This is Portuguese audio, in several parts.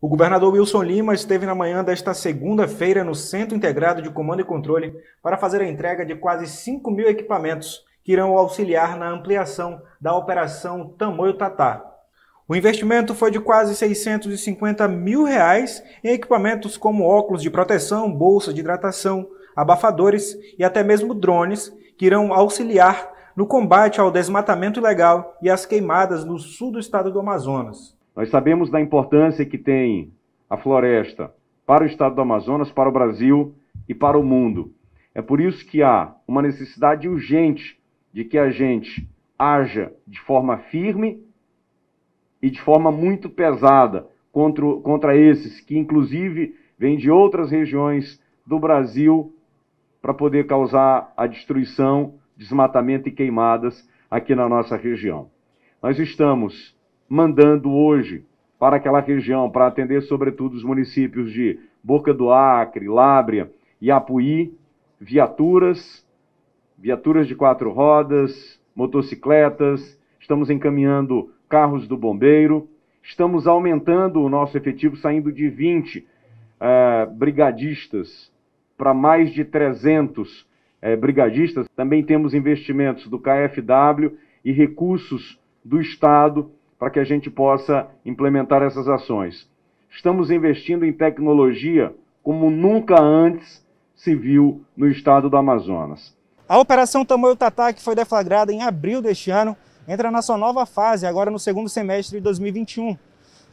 O governador Wilson Lima esteve na manhã desta segunda-feira no Centro Integrado de Comando e Controle para fazer a entrega de quase 5 mil equipamentos que irão auxiliar na ampliação da Operação Tamoio Tatá. O investimento foi de quase 650 mil reais em equipamentos como óculos de proteção, bolsa de hidratação, abafadores e até mesmo drones que irão auxiliar no combate ao desmatamento ilegal e às queimadas no sul do estado do Amazonas. Nós sabemos da importância que tem a floresta para o estado do Amazonas, para o Brasil e para o mundo. É por isso que há uma necessidade urgente de que a gente haja de forma firme e de forma muito pesada contra, contra esses que, inclusive, vêm de outras regiões do Brasil para poder causar a destruição, desmatamento e queimadas aqui na nossa região. Nós estamos mandando hoje para aquela região, para atender sobretudo os municípios de Boca do Acre, Lábria e Apuí, viaturas, viaturas de quatro rodas, motocicletas, estamos encaminhando carros do bombeiro, estamos aumentando o nosso efetivo, saindo de 20 eh, brigadistas para mais de 300 eh, brigadistas. Também temos investimentos do KFW e recursos do Estado para que a gente possa implementar essas ações. Estamos investindo em tecnologia como nunca antes se viu no estado do Amazonas. A Operação Tamanho Tatá, que foi deflagrada em abril deste ano, entra na sua nova fase, agora no segundo semestre de 2021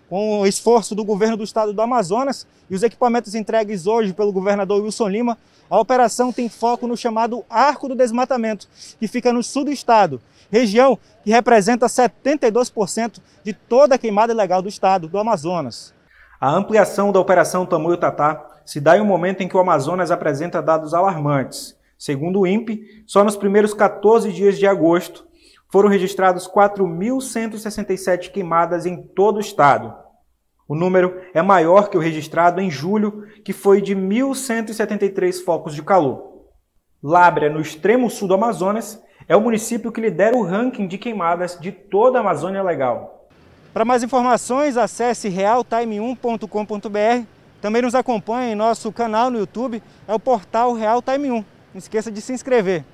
com o esforço do governo do estado do Amazonas e os equipamentos entregues hoje pelo governador Wilson Lima, a operação tem foco no chamado Arco do Desmatamento, que fica no sul do estado, região que representa 72% de toda a queimada ilegal do estado do Amazonas. A ampliação da Operação Tamoio Tatá se dá em um momento em que o Amazonas apresenta dados alarmantes. Segundo o INPE, só nos primeiros 14 dias de agosto, foram registrados 4.167 queimadas em todo o estado. O número é maior que o registrado em julho, que foi de 1.173 focos de calor. Lábrea, no extremo sul do Amazonas, é o município que lidera o ranking de queimadas de toda a Amazônia Legal. Para mais informações, acesse realtime1.com.br. Também nos acompanhe em nosso canal no YouTube, é o portal Real Time 1. Não esqueça de se inscrever.